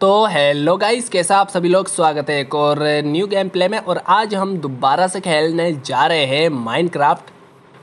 तो hello guys कैसा आप सभी लोग स्वागत है एक और न्यू गेम प्ले में और आज हम दोबारा से खेलने जा रहे हैं माइनक्राफ्ट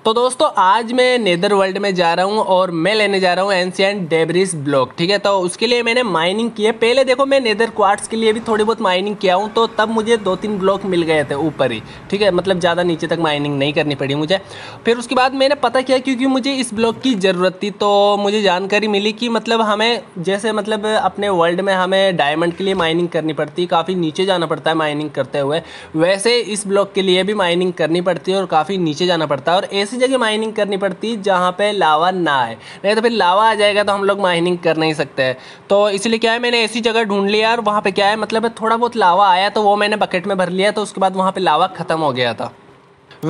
तो दोस्तों आज मैं नेदर वर्ल्ड में जा रहा हूँ और मैं लेने जा रहा हूँ एंशियंट डेबरिस ब्लॉक ठीक है तो उसके लिए मैंने माइनिंग की है पहले देखो मैं नेदर क्वार्ट्स के लिए भी थोड़ी बहुत माइनिंग किया हूँ तो तब मुझे दो तीन ब्लॉक मिल गए थे ऊपर ही ठीक है मतलब ज़्यादा नीचे तक माइनिंग नहीं करनी पड़ी मुझे फिर उसके बाद मैंने पता किया क्योंकि मुझे इस ब्लॉक की ज़रूरत थी तो मुझे जानकारी मिली कि मतलब हमें जैसे मतलब अपने वर्ल्ड में हमें डायमंड के लिए माइनिंग करनी पड़ती काफ़ी नीचे जाना पड़ता है माइनिंग करते हुए वैसे इस ब्लॉक के लिए भी माइनिंग करनी पड़ती है और काफ़ी नीचे जाना पड़ता है और ऐसे ऐसी जगह माइनिंग करनी पड़ती जहाँ पे लावा ना आए नहीं तो फिर लावा आ जाएगा तो हम लोग माइनिंग कर नहीं सकते तो इसलिए क्या है मैंने ऐसी जगह ढूंढ लिया और वहाँ पर क्या है मतलब थोड़ा बहुत लावा आया तो वो मैंने बकेट में भर लिया तो उसके बाद वहाँ पर लावा ख़त्म हो गया था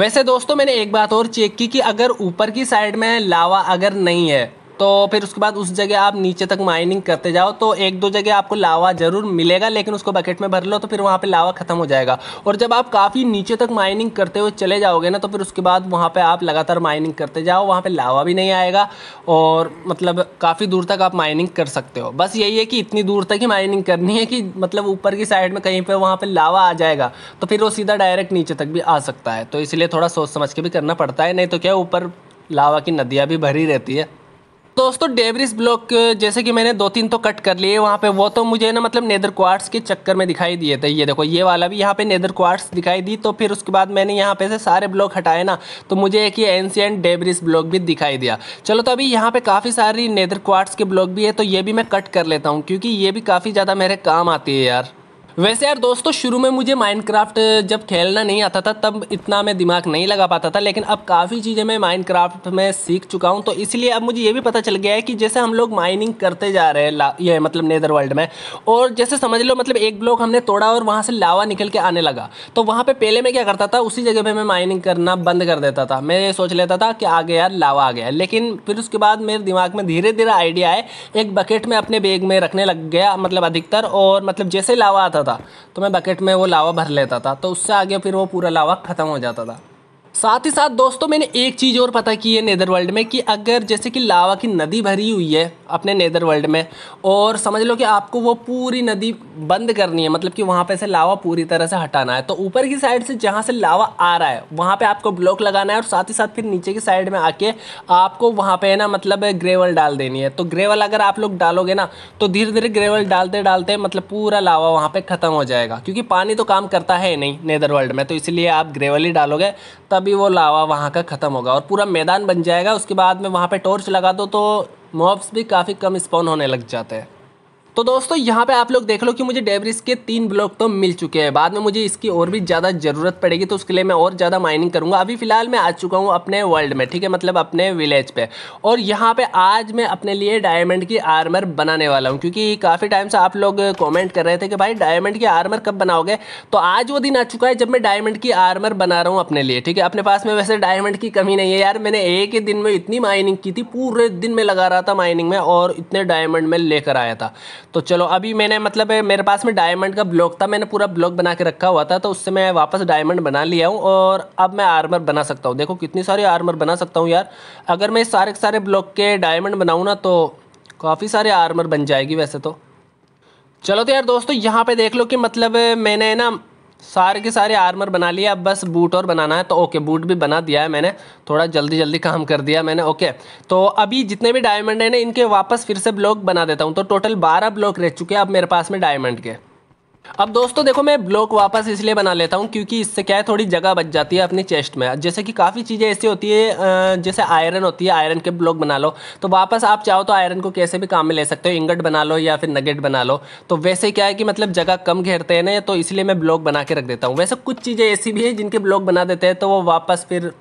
वैसे दोस्तों मैंने एक बात और चेक की कि अगर ऊपर की साइड में लावा अगर नहीं है तो फिर उसके बाद उस जगह आप नीचे तक माइनिंग करते जाओ तो एक दो जगह आपको लावा ज़रूर मिलेगा लेकिन उसको बकेट में भर लो तो फिर वहाँ पे लावा ख़त्म हो जाएगा और जब आप काफ़ी नीचे तक माइनिंग करते हुए चले जाओगे ना तो फिर उसके बाद वहाँ पे आप लगातार माइनिंग करते जाओ वहाँ पर लावा भी नहीं आएगा और मतलब काफ़ी दूर तक आप माइनिंग कर सकते हो बस यही है कि इतनी दूर तक ही माइनिंग करनी है कि मतलब ऊपर की साइड में कहीं पर वहाँ पर लावा आ जाएगा तो फिर वो सीधा डायरेक्ट नीचे तक भी आ सकता है तो इसलिए थोड़ा सोच समझ के भी करना पड़ता है नहीं तो क्या ऊपर लावा की नदियाँ भी भरी रहती है दोस्तों डेबरिस ब्लॉक जैसे कि मैंने दो तीन तो कट कर लिए वहाँ पे वो तो मुझे ना मतलब नेदर क्वार्ट्स के चक्कर में दिखाई दिए थे ये देखो ये वाला भी यहाँ पे नेदर क्वार्ट्स दिखाई दी तो फिर उसके बाद मैंने यहाँ पे से सारे ब्लॉक हटाए ना तो मुझे एक ये एंशियंट डेबरिस ब्लॉक भी दिखाई दिया चलो तो अभी यहाँ पर काफ़ी सारी नेदर क्वार्ट्स के ब्लॉक भी है तो ये भी मैं कट कर लेता हूँ क्योंकि ये भी काफ़ी ज़्यादा मेरे काम आती है यार वैसे यार दोस्तों शुरू में मुझे माइनक्राफ्ट जब खेलना नहीं आता था तब इतना मैं दिमाग नहीं लगा पाता था लेकिन अब काफ़ी चीज़ें मैं माइनक्राफ्ट में सीख चुका हूँ तो इसलिए अब मुझे ये भी पता चल गया है कि जैसे हम लोग माइनिंग करते जा रहे हैं ये मतलब नेदर वर्ल्ड में और जैसे समझ लो मतलब एक ब्लॉक हमने तोड़ा और वहाँ से लावा निकल के आने लगा तो वहाँ पर पहले मैं क्या करता था उसी जगह पर मैं माइनिंग करना बंद कर देता था मैं ये सोच लेता था कि आगे यार लावा आ गया लेकिन फिर उसके बाद मेरे दिमाग में धीरे धीरे आइडिया आए एक बकेट में अपने बैग में रखने लग गया मतलब अधिकतर और मतलब जैसे लावा आता जाता था तो मैं बकेट में वो लावा भर लेता था तो उससे आगे फिर वो पूरा लावा ख़त्म हो जाता था साथ ही साथ दोस्तों मैंने एक चीज़ और पता की है नेदर वर्ल्ड में कि अगर जैसे कि लावा की नदी भरी हुई है अपने नेदर वर्ल्ड में और समझ लो कि आपको वो पूरी नदी बंद करनी है मतलब कि वहाँ पे से लावा पूरी तरह से हटाना है तो ऊपर की साइड से जहाँ से लावा आ रहा है वहाँ पे आपको ब्लॉक लगाना है और साथ ही साथ फिर नीचे की साइड में आके आपको वहाँ पे है ना मतलब ग्रेवल डाल देनी है तो ग्रेवल अगर आप लोग डालोगे ना तो धीरे धीरे ग्रेवल डालते डालते मतलब पूरा लावा वहाँ पर ख़त्म हो जाएगा क्योंकि पानी तो काम करता है नहीं नेदर वर्ल्ड में तो इसलिए आप ग्रेवल ही डालोगे तभी वो लावा वहाँ का ख़त्म होगा और पूरा मैदान बन जाएगा उसके बाद में वहाँ पर टॉर्च लगा दो तो मॉब्स भी काफ़ी कम स्पॉन होने लग जाते हैं तो दोस्तों यहाँ पे आप लोग देख लो कि मुझे डेबरिस के तीन ब्लॉक तो मिल चुके हैं बाद में मुझे इसकी और भी ज़्यादा ज़रूरत पड़ेगी तो उसके लिए मैं और ज़्यादा माइनिंग करूँगा अभी फ़िलहाल मैं आ चुका हूँ अपने वर्ल्ड में ठीक है मतलब अपने विलेज पे और यहाँ पे आज मैं अपने लिए डायमंड की आर्मर बनाने वाला हूँ क्योंकि काफ़ी टाइम से आप लोग कॉमेंट कर रहे थे कि भाई डायमंड की आर्मर कब बनाओगे तो आज वो दिन आ चुका है जब मैं डायमंड की आर्मर बना रहा हूँ अपने लिए ठीक है अपने पास में वैसे डायमंड की कमी नहीं है यार मैंने एक ही दिन में इतनी माइनिंग की थी पूरे दिन में लगा रहा था माइनिंग में और इतने डायमंड में लेकर आया था तो चलो अभी मैंने मतलब मेरे पास में डायमंड का ब्लॉक था मैंने पूरा ब्लॉक बना के रखा हुआ था तो उससे मैं वापस डायमंड बना लिया हूँ और अब मैं आर्मर बना सकता हूँ देखो कितनी सारी आर्मर बना सकता हूँ यार अगर मैं सारे सारे ब्लॉक के डायमंड बनाऊँ ना तो काफ़ी सारे आर्मर बन जाएगी वैसे तो चलो तो यार दोस्तों यहाँ पे देख लो कि मतलब मैंने ना सारे के सारे आर्मर बना लिए अब बस बूट और बनाना है तो ओके बूट भी बना दिया है मैंने थोड़ा जल्दी जल्दी काम कर दिया मैंने ओके तो अभी जितने भी डायमंड हैं ना इनके वापस फिर से ब्लॉक बना देता हूँ तो टोटल बारह ब्लॉक रह चुके हैं अब मेरे पास में डायमंड के अब दोस्तों देखो मैं ब्लॉक वापस इसलिए बना लेता हूँ क्योंकि इससे क्या है थोड़ी जगह बच जाती है अपनी चेस्ट में जैसे कि काफ़ी चीज़ें ऐसी होती है जैसे आयरन होती है आयरन के ब्लॉक बना लो तो वापस आप चाहो तो आयरन को कैसे भी काम में ले सकते हो इंगट बना लो या फिर नगेट बना लो तो वैसे क्या है कि मतलब जगह कम घेरते हैं ना तो इसलिए मैं ब्लॉक बना के रख देता हूँ वैसे कुछ चीज़ें ऐसी भी हैं जिनके ब्लॉक बना देते हैं तो वो वापस फिर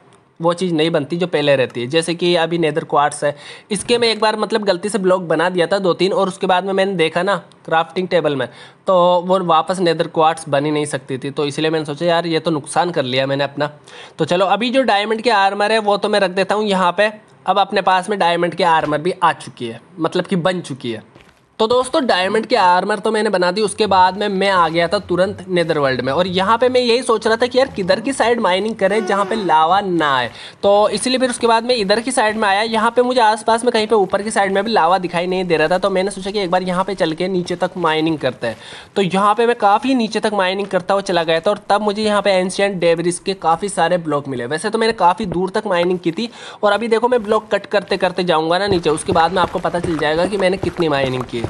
वो चीज़ नहीं बनती जो पहले रहती है जैसे कि अभी नेदर क्वार्ट्स है इसके मैं एक बार मतलब गलती से ब्लॉक बना दिया था दो तीन और उसके बाद में मैंने देखा ना क्राफ्टिंग टेबल में तो वो वापस नेदर क्वार्ट्स बन ही नहीं सकती थी तो इसलिए मैंने सोचा यार ये तो नुकसान कर लिया मैंने अपना तो चलो अभी जो डायमंड के आर्मर है वो तो मैं रख देता हूँ यहाँ पर अब अपने पास में डायमंड के आर्मर भी आ चुकी है मतलब कि बन चुकी है तो दोस्तों डायमंड के आर्मर तो मैंने बना दी उसके बाद में मैं आ गया था तुरंत नेदरवर्ल्ड वर्ल्ड में और यहाँ पे मैं यही सोच रहा था कि यार किधर की साइड माइनिंग करें जहाँ पे लावा ना आए तो इसलिए फिर उसके बाद मैं इधर की साइड में आया यहाँ पे मुझे आसपास में कहीं पे ऊपर की साइड में भी लावा दिखाई नहीं दे रहा था तो मैंने सोचा कि एक बार यहाँ पर चल के नीचे तक माइनिंग करते हैं तो यहाँ पर मैं काफ़ी नीचे तक माइनिंग करता हुआ चला गया था और तब मुझे यहाँ पर एंशियंट डेवरिस के काफ़ी सारे ब्लॉक मिले वैसे तो मैंने काफ़ी दूर तक माइनिंग की थी और अभी देखो मैं ब्लॉक कट करते करते जाऊँगा ना नीचे उसके बाद में आपको पता चल जाएगा कि मैंने कितनी माइनिंग की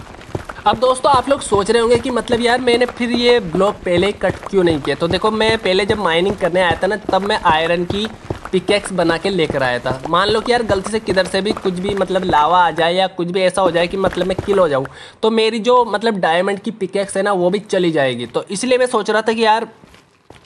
अब दोस्तों आप लोग सोच रहे होंगे कि मतलब यार मैंने फिर ये ब्लॉक पहले कट क्यों नहीं किया तो देखो मैं पहले जब माइनिंग करने आया था ना तब मैं आयरन की पिकेक्स बना के लेकर आया था मान लो कि यार गलती से किधर से भी कुछ भी मतलब लावा आ जाए या कुछ भी ऐसा हो जाए कि मतलब मैं किल हो जाऊँ तो मेरी जो मतलब डायमंड की पिकेक्स है ना वो भी चली जाएगी तो इसलिए मैं सोच रहा था कि यार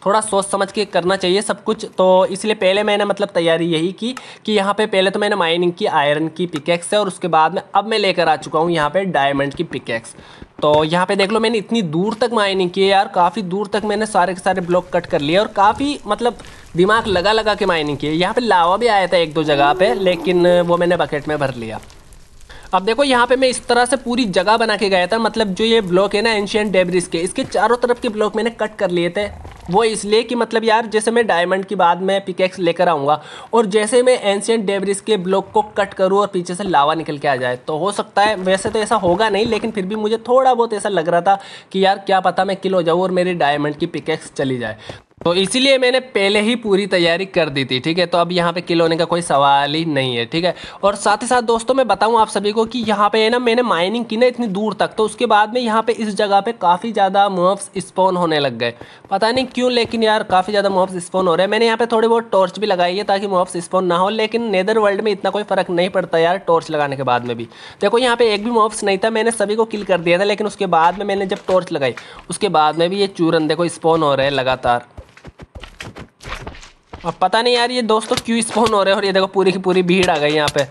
थोड़ा सोच समझ के करना चाहिए सब कुछ तो इसलिए पहले मैंने मतलब तैयारी यही की कि यहाँ पे पहले तो मैंने माइनिंग की आयरन की पिकेक्स है और उसके बाद में अब मैं लेकर आ चुका हूँ यहाँ पे डायमंड की पिकेक्स तो यहाँ पे देख लो मैंने इतनी दूर तक माइनिंग की है यार काफ़ी दूर तक मैंने सारे के सारे ब्लॉक कट कर लिए और काफ़ी मतलब दिमाग लगा लगा के माइनिंग की है यहाँ पर लावा भी आया था एक दो जगह पर लेकिन वो मैंने बकेट में भर लिया अब देखो यहाँ पे मैं इस तरह से पूरी जगह बना के गया था मतलब जो ये ब्लॉक है ना एंशियंट डेब्रिज के इसके चारों तरफ के ब्लॉक मैंने कट कर लिए थे वो इसलिए कि मतलब यार जैसे मैं डायमंड की बाद में पिकेक्स लेकर आऊँगा और जैसे मैं एंशियंट डेबरिस के ब्लॉक को कट करूँ और पीछे से लावा निकल के आ जाए तो हो सकता है वैसे तो ऐसा होगा नहीं लेकिन फिर भी मुझे थोड़ा बहुत ऐसा लग रहा था कि यार क्या पता मैं किल हो जाऊँ और मेरी डायमंड की पिकेक्स चली जाए तो इसीलिए मैंने पहले ही पूरी तैयारी कर दी थी ठीक है तो अब यहाँ पे किल होने का कोई सवाल ही नहीं है ठीक है और साथ ही साथ दोस्तों मैं बताऊँ आप सभी को कि यहाँ पे है ना मैंने माइनिंग की ना इतनी दूर तक तो उसके बाद में यहाँ पे इस जगह पे काफ़ी ज़्यादा मूव्स स्पॉन होने लग गए पता नहीं क्यों लेकिन यार काफ़ी ज़्यादा मूव्स स्पॉन हो रहे हैं मैंने यहाँ पर थोड़ी बहुत टॉर्च भी लगाई है ताकि मूव्स स्पॉन ना हो लेकिन नेदर वर्ल्ड में इतना कोई फ़र्क नहीं पड़ता यार टॉर्च लगाने के बाद में भी देखो यहाँ पर एक भी मूव्स नहीं था मैंने सभी को किल कर दिया था लेकिन उसके बाद में मैंने जब टॉर्च लगाई उसके बाद में भी ये चूरन देखो स्पॉन हो रहे हैं लगातार अब पता नहीं यार ये दोस्तों क्यों स्पॉन हो रहे हैं और ये देखो पूरी की पूरी भीड़ आ गई यहाँ पे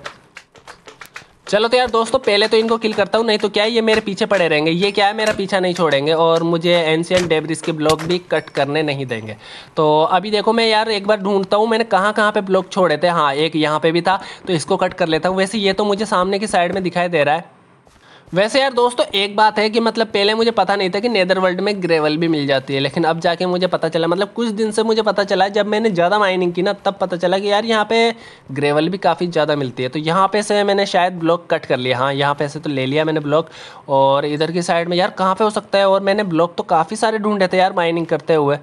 चलो तो यार दोस्तों पहले तो इनको किल करता हूँ नहीं तो क्या है ये मेरे पीछे पड़े रहेंगे ये क्या है मेरा पीछा नहीं छोड़ेंगे और मुझे एनशियन डेबरिस के ब्लॉक भी कट करने नहीं देंगे तो अभी देखो मैं यार एक बार ढूंढता हूँ मैंने कहाँ कहाँ पे ब्लॉक छोड़े थे हाँ एक यहाँ पे भी था तो इसको कट कर लेता हूँ वैसे ये तो मुझे सामने की साइड में दिखाई दे रहा है वैसे यार दोस्तों एक बात है कि मतलब पहले मुझे पता नहीं था कि नेदर वर्ल्ड में ग्रेवल भी मिल जाती है लेकिन अब जाके मुझे पता चला मतलब कुछ दिन से मुझे पता चला जब मैंने ज़्यादा माइनिंग की ना तब पता चला कि यार यहाँ पे ग्रेवल भी काफ़ी ज़्यादा मिलती है तो यहाँ पे से मैंने शायद ब्लॉक कट कर लिया हाँ यहाँ पे से तो ले लिया मैंने ब्लॉक और इधर की साइड में यार कहाँ पर हो सकता है और मैंने ब्लॉक तो काफ़ी सारे ढूंढे थे यार माइनिंग करते हुए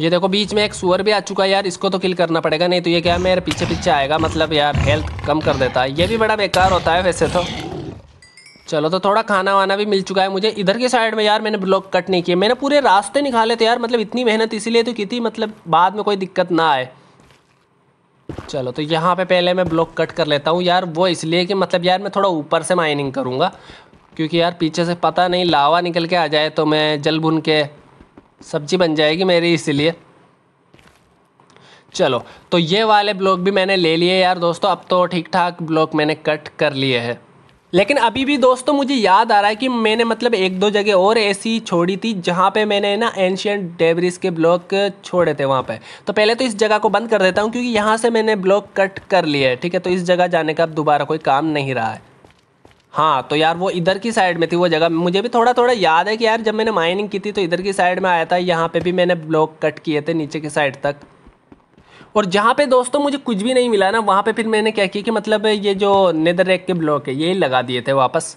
ये देखो बीच में एक सुअर भी आ चुका है यार इसको तो किल करना पड़ेगा नहीं तो ये क्या मेरे पीछे पीछे आएगा मतलब यार हेल्थ कम कर देता है ये भी बड़ा बेकार होता है वैसे तो चलो तो थोड़ा खाना वाना भी मिल चुका है मुझे इधर के साइड में यार मैंने ब्लॉक कट नहीं किया मैंने पूरे रास्ते निकाले थे यार मतलब इतनी मेहनत इसीलिए तो की थी मतलब बाद में कोई दिक्कत ना आए चलो तो यहाँ पे पहले मैं ब्लॉक कट कर लेता हूँ यार वो इसलिए कि मतलब यार मैं थोड़ा ऊपर से माइनिंग करूँगा क्योंकि यार पीछे से पता नहीं लावा निकल के आ जाए तो मैं जल भुन के सब्जी बन जाएगी मेरी इसीलिए चलो तो ये वाले ब्लॉक भी मैंने ले लिए यार दोस्तों अब तो ठीक ठाक ब्लॉक मैंने कट कर लिए हैं लेकिन अभी भी दोस्तों मुझे याद आ रहा है कि मैंने मतलब एक दो जगह और ऐसी छोड़ी थी जहाँ पे मैंने ना एंशियंट डेवरीज के ब्लॉक छोड़े थे वहाँ पे तो पहले तो इस जगह को बंद कर देता हूँ क्योंकि यहाँ से मैंने ब्लॉक कट कर लिया है ठीक है तो इस जगह जाने का अब दोबारा कोई काम नहीं रहा है हाँ तो यार वो इधर की साइड में थी वो जगह मुझे भी थोड़ा थोड़ा याद है कि यार जब मैंने माइनिंग की थी तो इधर की साइड में आया था यहाँ पर भी मैंने ब्लॉक कट किए थे नीचे की साइड तक और जहाँ पे दोस्तों मुझे कुछ भी नहीं मिला ना वहाँ पे फिर मैंने क्या किया कि मतलब ये जो नेदर रैक के ब्लॉक है यही लगा दिए थे वापस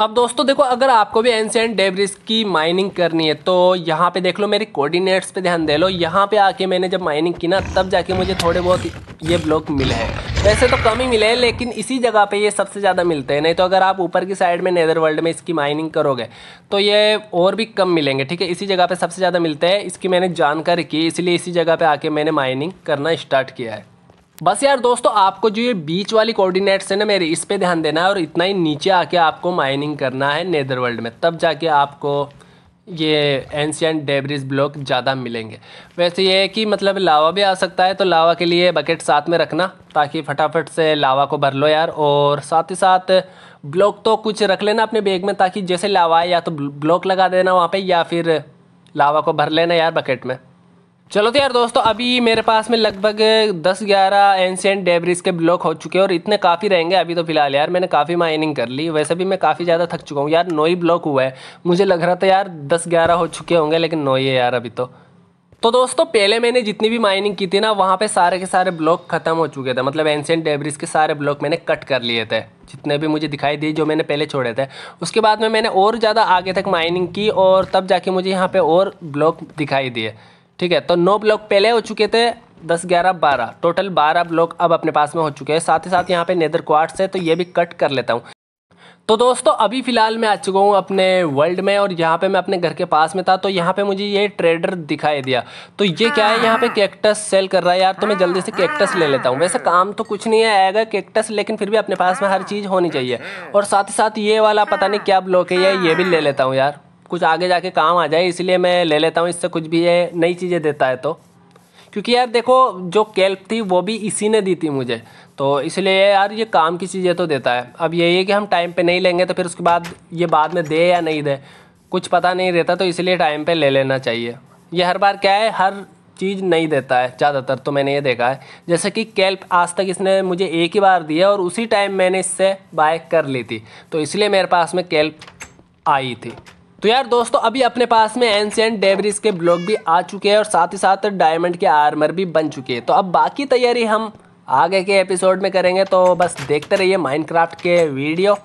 अब दोस्तों देखो अगर आपको भी एनशेंट डेब्रिज की माइनिंग करनी है तो यहाँ पे देख लो मेरे कोऑर्डिनेट्स पे ध्यान दे लो यहाँ पे आके मैंने जब माइनिंग की ना तब जाके मुझे थोड़े बहुत ये ब्लॉक मिले हैं वैसे तो कम ही मिले हैं लेकिन इसी जगह पे ये सबसे ज़्यादा मिलते हैं नहीं तो अगर आप ऊपर की साइड में नैदर वर्ल्ड में इसकी माइनिंग करोगे तो ये और भी कम मिलेंगे ठीक है इसी जगह पर सबसे ज़्यादा मिलते हैं इसकी मैंने जानकारी की इसलिए इसी जगह पर आके मैंने माइनिंग करना स्टार्ट किया है बस यार दोस्तों आपको जो ये बीच वाली कोऑर्डिनेट्स है ना मेरे इस पे ध्यान देना है और इतना ही नीचे आके आपको माइनिंग करना है नेदरवर्ल्ड में तब जाके आपको ये एंशियंट डेब्रिज ब्लॉक ज़्यादा मिलेंगे वैसे ये है कि मतलब लावा भी आ सकता है तो लावा के लिए बकेट साथ में रखना ताकि फटाफट से लावा को भर लो यार और साथ ही साथ ब्लॉक तो कुछ रख लेना अपने बैग में ताकि जैसे लावा या तो ब्लॉक लगा देना वहाँ पर या फिर लावा को भर लेना यार बकेट में चलो तो यार दोस्तों अभी मेरे पास में लगभग 10-11 एंशियंट डेबरीज के ब्लॉक हो चुके हैं और इतने काफ़ी रहेंगे अभी तो फिलहाल यार मैंने काफ़ी माइनिंग कर ली वैसे भी मैं काफ़ी ज़्यादा थक चुका हूँ यार नो ही ब्लॉक हुआ है मुझे लग रहा था यार 10-11 हो चुके होंगे लेकिन नो ही है यार अभी तो तो दोस्तों पहले मैंने जितनी भी माइनिंग की थी ना वहाँ पे सारे के सारे ब्लॉक खत्म हो चुके थे मतलब एनशियन डेबरीज के सारे ब्लॉक मैंने कट कर लिए थे जितने भी मुझे दिखाई दिए जो मैंने पहले छोड़े थे उसके बाद में मैंने और ज़्यादा आगे तक माइनिंग की और तब जाके मुझे यहाँ पर और ब्लॉक दिखाई दिए ठीक है तो नौ ब्लॉक पहले हो चुके थे दस ग्यारह बारह टोटल बारह ब्लॉक अब अपने पास में हो चुके हैं साथ ही साथ यहाँ पे नेदर क्वार्ट्स है तो ये भी कट कर लेता हूँ तो दोस्तों अभी फ़िलहाल मैं आ चुका हूँ अपने वर्ल्ड में और यहाँ पे मैं अपने घर के पास में था तो यहाँ पे मुझे ये ट्रेडर दिखाई दिया तो ये क्या है यहाँ पे कैक्टस हाँ। सेल कर रहा है यार तो मैं जल्दी से कैक्टस हाँ, ले लेता हूँ वैसे काम तो कुछ नहीं आएगा कैक्टस लेकिन फिर भी अपने पास में हर चीज़ होनी चाहिए और साथ ही साथ ये वाला पता नहीं क्या ब्लॉक है ये भी ले लेता हूँ यार कुछ आगे जाके काम आ जाए इसलिए मैं ले लेता हूँ इससे कुछ भी ये नई चीज़ें देता है तो क्योंकि यार देखो जो कैल्प थी वो भी इसी ने दी थी मुझे तो इसलिए यार ये काम की चीज़ें तो देता है अब यही है कि हम टाइम पे नहीं लेंगे तो फिर उसके बाद ये बाद में दे या नहीं दे कुछ पता नहीं रहता तो इसलिए टाइम पे ले लेना चाहिए ये हर बार क्या है हर चीज़ नहीं देता है ज़्यादातर तो मैंने ये देखा है जैसे कि कैल्प आज तक इसने मुझे एक ही बार दिया और उसी टाइम मैंने इससे बाय कर ली थी तो इसलिए मेरे पास में कैल्प आई थी तो यार दोस्तों अभी अपने पास में एंशियंट डेबरीज के ब्लॉक भी आ चुके हैं और साथ ही साथ डायमंड के आर्मर भी बन चुके हैं तो अब बाकी तैयारी हम आगे के एपिसोड में करेंगे तो बस देखते रहिए माइनक्राफ्ट के वीडियो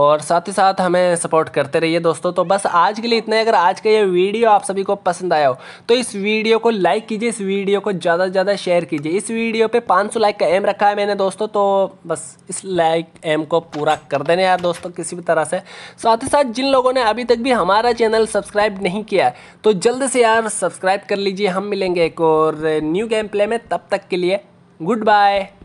और साथ ही साथ हमें सपोर्ट करते रहिए दोस्तों तो बस आज के लिए इतना ही अगर आज का ये वीडियो आप सभी को पसंद आया हो तो इस वीडियो को लाइक कीजिए इस वीडियो को ज़्यादा से ज़्यादा शेयर कीजिए इस वीडियो पे 500 लाइक का एम रखा है मैंने दोस्तों तो बस इस लाइक एम को पूरा कर देने यार दोस्तों किसी भी तरह से साथ ही साथ जिन लोगों ने अभी तक भी हमारा चैनल सब्सक्राइब नहीं किया है तो जल्द से यार सब्सक्राइब कर लीजिए हम मिलेंगे एक और न्यू गेम प्ले में तब तक के लिए गुड बाय